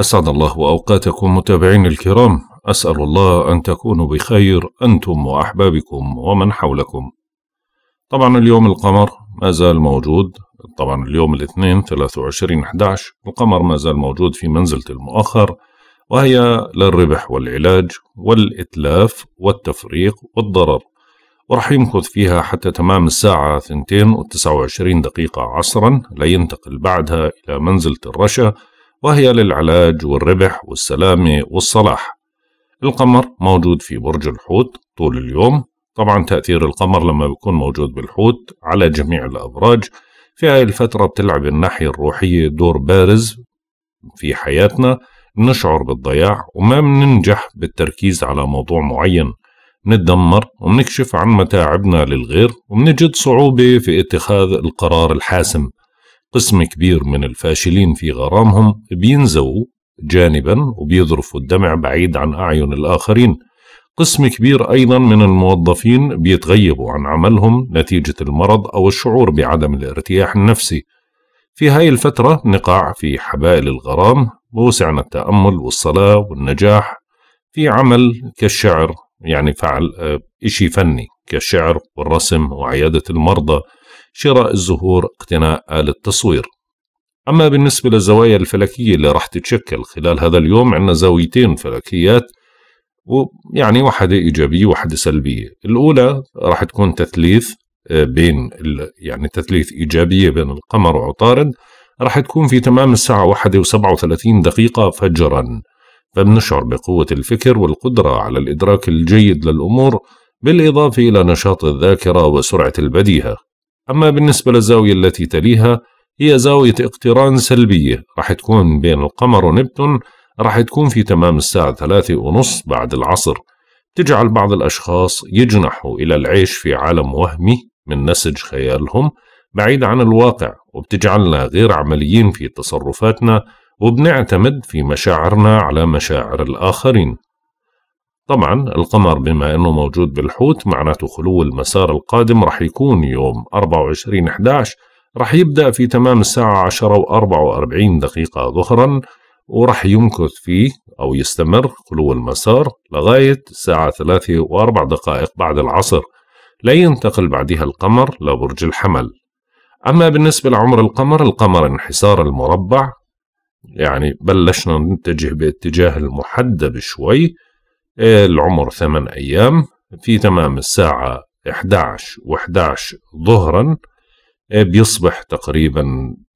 أسعد الله أوقاتكم متابعين الكرام أسأل الله أن تكونوا بخير أنتم وأحبابكم ومن حولكم طبعا اليوم القمر ما زال موجود طبعا اليوم الاثنين 23 11 القمر ما زال موجود في منزلة المؤخر وهي للربح والعلاج والإتلاف والتفريق والضرر وراح يمكث فيها حتى تمام الساعة 2 و 29 دقيقة عصرا لينتقل بعدها إلى منزلة الرشا وهي للعلاج والربح والسلامة والصلاح القمر موجود في برج الحوت طول اليوم طبعا تأثير القمر لما بيكون موجود بالحوت على جميع الأبراج في هاي الفترة بتلعب الناحية الروحية دور بارز في حياتنا نشعر بالضياع وما بننجح بالتركيز على موضوع معين نتدمر ومنكشف عن متاعبنا للغير ومنجد صعوبة في اتخاذ القرار الحاسم قسم كبير من الفاشلين في غرامهم بينزووا جانبا وبيذرفوا الدمع بعيد عن أعين الآخرين قسم كبير أيضا من الموظفين بيتغيبوا عن عملهم نتيجة المرض أو الشعور بعدم الارتياح النفسي في هاي الفترة نقع في حبائل الغرام بوسعنا التأمل والصلاة والنجاح في عمل كالشعر يعني فعل آه، إشي فني كالشعر والرسم وعيادة المرضى شراء الزهور اقتناء آلة تصوير أما بالنسبة للزوايا الفلكية اللي راح تتشكل خلال هذا اليوم عندنا زاويتين فلكيات ويعني واحدة إيجابية وواحدة سلبية الأولى راح تكون تثليث آه، بين ال... يعني تثليث إيجابية بين القمر وعطارد راح تكون في تمام الساعة واحدة وسبعة وثلاثين دقيقة فجرا فبنشعر بقوة الفكر والقدرة على الإدراك الجيد للأمور بالإضافة إلى نشاط الذاكرة وسرعة البديهة أما بالنسبة للزاوية التي تليها هي زاوية اقتران سلبية راح تكون بين القمر ونبتون راح تكون في تمام الساعة ثلاثة ونص بعد العصر تجعل بعض الأشخاص يجنحوا إلى العيش في عالم وهمي من نسج خيالهم بعيد عن الواقع وبتجعلنا غير عمليين في تصرفاتنا وبنعتمد في مشاعرنا على مشاعر الآخرين طبعا القمر بما انه موجود بالحوت معناته خلو المسار القادم رح يكون يوم 24 11 رح يبدأ في تمام الساعة 10 و 44 دقيقة ظهرا ورح يمكث فيه أو يستمر خلو المسار لغاية الساعة 3 وأربع دقائق بعد العصر لا ينتقل بعدها القمر لبرج الحمل أما بالنسبة لعمر القمر القمر انحسار المربع يعني بلشنا نتجه باتجاه المحدب شوي العمر ثمان أيام في تمام الساعة 11 و11 ظهرا آه، بيصبح تقريبا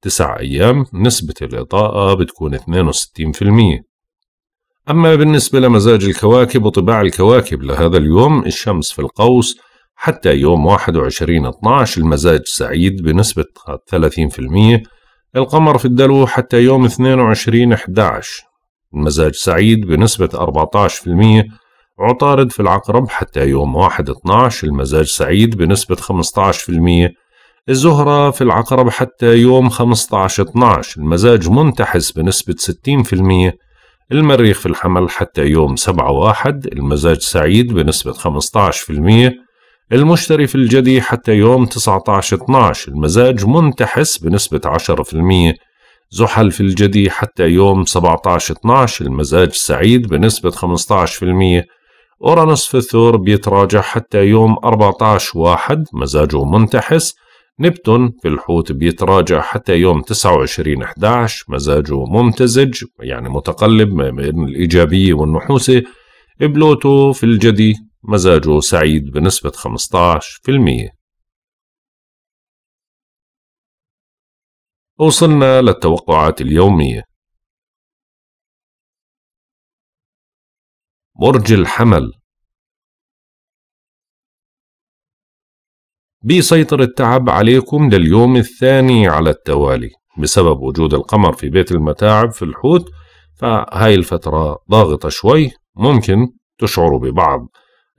تسع أيام نسبة الإضاءة بتكون 62% أما بالنسبة لمزاج الكواكب وطباع الكواكب لهذا اليوم الشمس في القوس حتى يوم 21 12 المزاج سعيد بنسبة 30% القمر في الدلو حتى يوم 22 11 مزاج سعيد بنسبة 14% عطارد في العقرب حتى يوم 1/12 المزاج سعيد بنسبة 15% الزهرة في العقرب حتى يوم 15/12 المزاج منتحس بنسبة 60% المريخ في الحمل حتى يوم 7/1 المزاج سعيد بنسبة 15% المشتري في الجدي حتى يوم 19/12 المزاج منتحس بنسبة زحل في الجدي حتى يوم 17-12 المزاج سعيد بنسبة 15% أورانوس في الثور بيتراجع حتى يوم 14-1 مزاجه منتحس نبتون في الحوت بيتراجع حتى يوم 29-11 مزاجه ممتزج يعني متقلب ما بين الإيجابية والنحوسة بلوتو في الجدي مزاجه سعيد بنسبة 15% وصلنا للتوقعات اليومية برج الحمل بيسيطر التعب عليكم لليوم الثاني على التوالي بسبب وجود القمر في بيت المتاعب في الحوت فهاي الفترة ضاغطة شوي ممكن تشعروا ببعض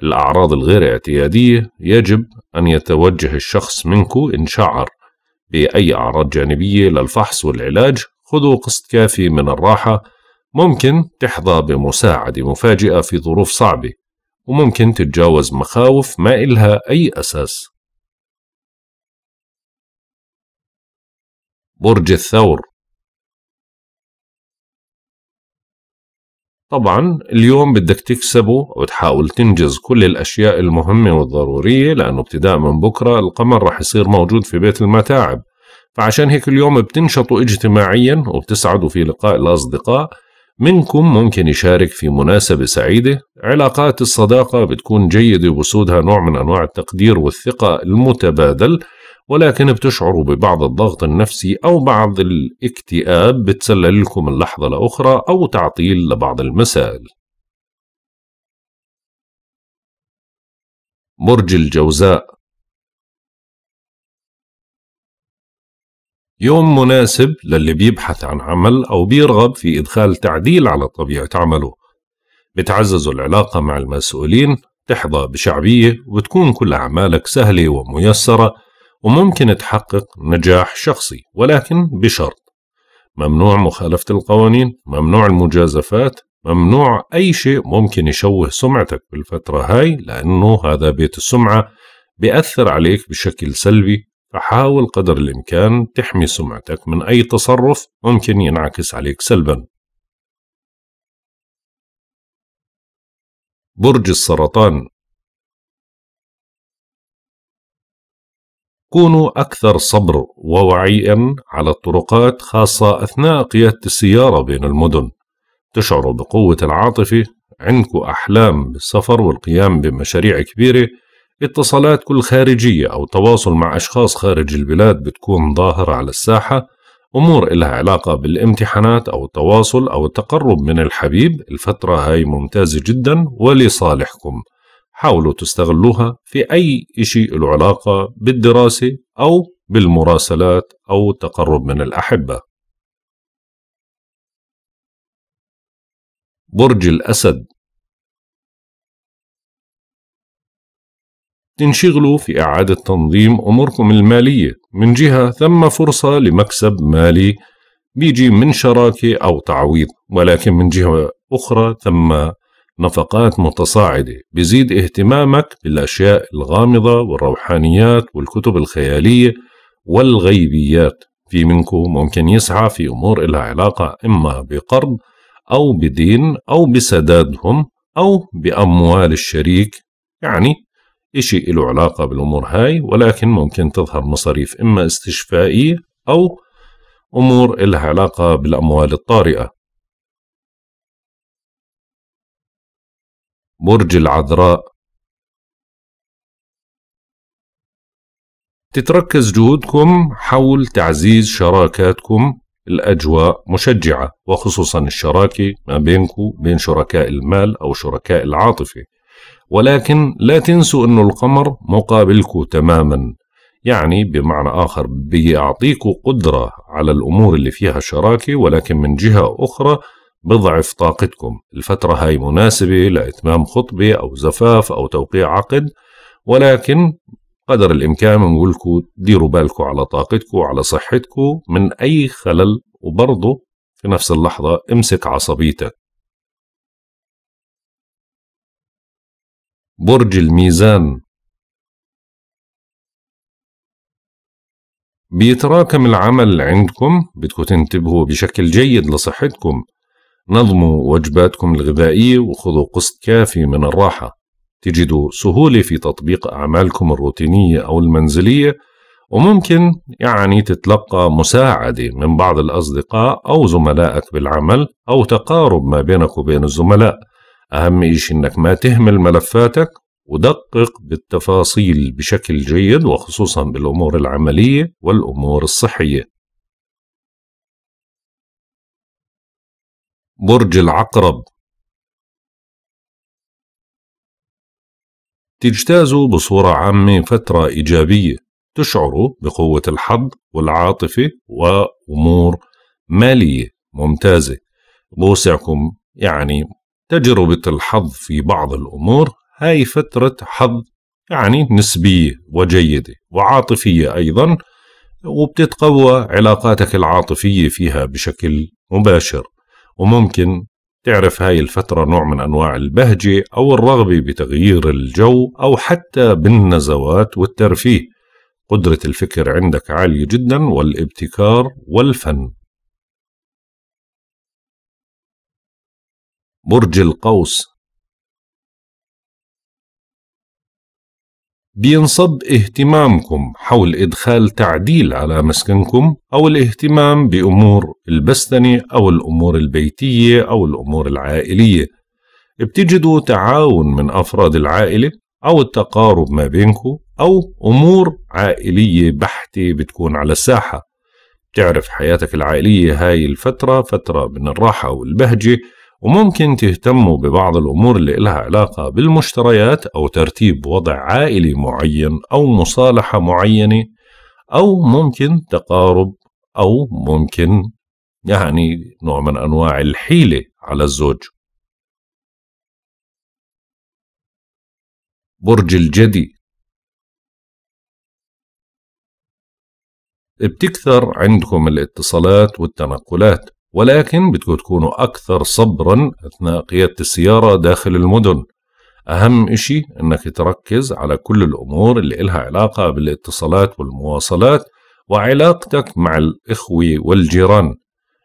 الأعراض الغير اعتيادية يجب أن يتوجه الشخص منكم إن شعر لأي أعراض جانبية للفحص والعلاج خذوا قسط كافي من الراحة ممكن تحظى بمساعدة مفاجئة في ظروف صعبة وممكن تتجاوز مخاوف ما إلها أي أساس برج الثور طبعا اليوم بدك تكسبه وتحاول تنجز كل الأشياء المهمة والضرورية لأنه ابتداء من بكرة القمر رح يصير موجود في بيت المتاعب فعشان هيك اليوم بتنشطوا اجتماعيا وبتسعدوا في لقاء الأصدقاء منكم ممكن يشارك في مناسبة سعيدة علاقات الصداقة بتكون جيدة وبسودها نوع من أنواع التقدير والثقة المتبادل ولكن بتشعروا ببعض الضغط النفسي أو بعض الاكتئاب بتسلل لكم اللحظة لأخرى أو تعطيل لبعض المسائل برج الجوزاء يوم مناسب للي بيبحث عن عمل أو بيرغب في إدخال تعديل على طبيعة عمله بتعززوا العلاقة مع المسؤولين تحظى بشعبية وتكون كل أعمالك سهلة وميسرة وممكن تحقق نجاح شخصي ولكن بشرط ممنوع مخالفة القوانين ممنوع المجازفات ممنوع أي شيء ممكن يشوه سمعتك بالفترة هاي لأنه هذا بيت السمعة بيأثر عليك بشكل سلبي فحاول قدر الإمكان تحمي سمعتك من أي تصرف ممكن ينعكس عليك سلبا برج السرطان كونوا أكثر صبر ووعيا على الطرقات خاصة أثناء قيادة السيارة بين المدن تشعروا بقوة العاطفة عندكم أحلام بالسفر والقيام بمشاريع كبيرة اتصالات كل خارجية أو تواصل مع أشخاص خارج البلاد بتكون ظاهرة على الساحة أمور إلها علاقة بالامتحانات أو التواصل أو التقرب من الحبيب الفترة هاي ممتازة جدا ولصالحكم حاولوا تستغلوها في أي شيء له علاقة بالدراسة أو بالمراسلات أو التقرب من الأحبة برج الأسد تنشغلوا في إعادة تنظيم أموركم المالية من جهة ثم فرصة لمكسب مالي بيجي من شراكة أو تعويض ولكن من جهة أخرى ثم نفقات متصاعدة بزيد اهتمامك بالأشياء الغامضة والروحانيات والكتب الخيالية والغيبيات في منكم ممكن يسعى في أمور لها علاقة إما بقرض أو بدين أو بسدادهم أو بأموال الشريك يعني إشي له علاقة بالأمور هاي ولكن ممكن تظهر مصاريف إما استشفائية أو أمور لها علاقة بالأموال الطارئة برج العذراء تتركز جهودكم حول تعزيز شراكاتكم الأجواء مشجعة وخصوصا الشراكة ما بينكم بين شركاء المال أو شركاء العاطفة ولكن لا تنسوا أن القمر مقابلكم تماما يعني بمعنى آخر بيعطيكم قدرة على الأمور اللي فيها شراكة ولكن من جهة أخرى بضعف طاقتكم الفترة هاي مناسبة لإتمام خطبة أو زفاف أو توقيع عقد ولكن قدر الإمكان بنقول لكم ديروا بالكم على طاقتكم وعلى صحتكم من أي خلل وبرضه في نفس اللحظة امسك عصبيتك برج الميزان بيتراكم العمل عندكم بدكم تنتبهوا بشكل جيد لصحتكم نظموا وجباتكم الغذائية وخذوا قسط كافي من الراحة تجدوا سهولة في تطبيق أعمالكم الروتينية أو المنزلية وممكن يعني تتلقى مساعدة من بعض الأصدقاء أو زملائك بالعمل أو تقارب ما بينك وبين الزملاء أهم إشي إنك ما تهمل ملفاتك ودقق بالتفاصيل بشكل جيد وخصوصا بالأمور العملية والأمور الصحية برج العقرب تجتاز بصورة عامة فترة إيجابية تشعر بقوة الحظ والعاطفة وأمور مالية ممتازة بوسعكم يعني تجربة الحظ في بعض الأمور هاي فترة حظ يعني نسبية وجيدة وعاطفية أيضا وبتتقوى علاقاتك العاطفية فيها بشكل مباشر وممكن تعرف هاي الفترة نوع من أنواع البهجة أو الرغبة بتغيير الجو أو حتى بالنزوات والترفيه قدرة الفكر عندك عالية جدا والابتكار والفن برج القوس بينصب اهتمامكم حول إدخال تعديل على مسكنكم أو الاهتمام بأمور البستنة أو الأمور البيتية أو الأمور العائلية بتجدوا تعاون من أفراد العائلة أو التقارب ما بينكم أو أمور عائلية بحتة بتكون على الساحة بتعرف حياتك العائلية هاي الفترة فترة من الراحة والبهجة وممكن تهتموا ببعض الأمور اللي إلها علاقة بالمشتريات أو ترتيب وضع عائلي معين أو مصالحة معينة أو ممكن تقارب أو ممكن يعني نوع من أنواع الحيلة على الزوج برج الجدي بتكثر عندكم الاتصالات والتنقلات ولكن بدكم تكونوا أكثر صبرا أثناء قيادة السيارة داخل المدن أهم إشي أنك تركز على كل الأمور اللي إلها علاقة بالاتصالات والمواصلات وعلاقتك مع الإخوة والجيران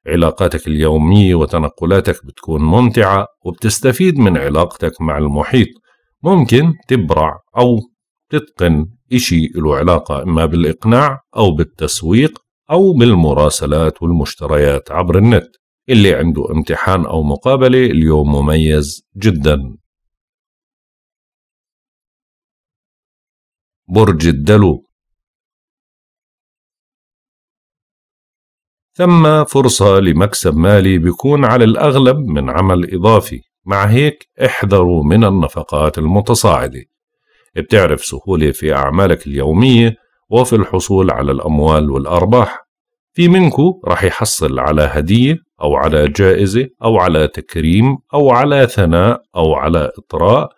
علاقاتك اليومية وتنقلاتك بتكون ممتعة وبتستفيد من علاقتك مع المحيط ممكن تبرع أو تتقن إشي له علاقة إما بالإقناع أو بالتسويق أو بالمراسلات والمشتريات عبر النت اللي عنده امتحان أو مقابلة اليوم مميز جدا برج الدلو ثم فرصة لمكسب مالي بيكون على الأغلب من عمل إضافي مع هيك احذروا من النفقات المتصاعدة بتعرف سهولة في أعمالك اليومية وفي الحصول على الأموال والأرباح في منكو رح يحصل على هدية أو على جائزة أو على تكريم أو على ثناء أو على إطراء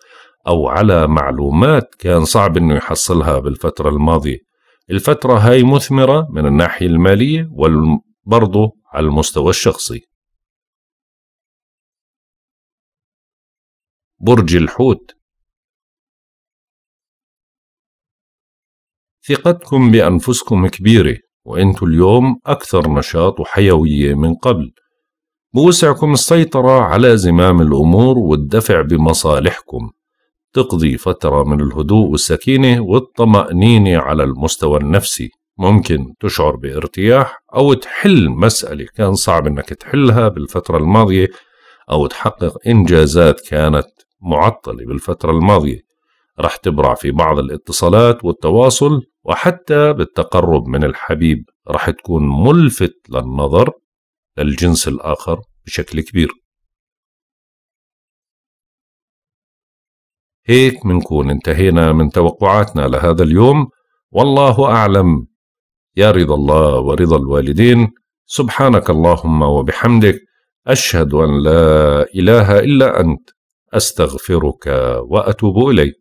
أو على معلومات كان صعب أنه يحصلها بالفترة الماضية الفترة هاي مثمرة من الناحية المالية وبرضه على المستوى الشخصي برج الحوت ثقتكم بأنفسكم كبيرة وأنتوا اليوم أكثر نشاط وحيوية من قبل بوسعكم السيطرة على زمام الأمور والدفع بمصالحكم تقضي فترة من الهدوء والسكينة والطمأنينة على المستوى النفسي ممكن تشعر بارتياح أو تحل مسألة كان صعب أنك تحلها بالفترة الماضية أو تحقق إنجازات كانت معطلة بالفترة الماضية رح تبرع في بعض الاتصالات والتواصل وحتى بالتقرب من الحبيب رح تكون ملفت للنظر للجنس الآخر بشكل كبير هيك منكون انتهينا من توقعاتنا لهذا اليوم والله أعلم يا رضا الله ورضا الوالدين سبحانك اللهم وبحمدك أشهد أن لا إله إلا أنت أستغفرك وأتوب إليك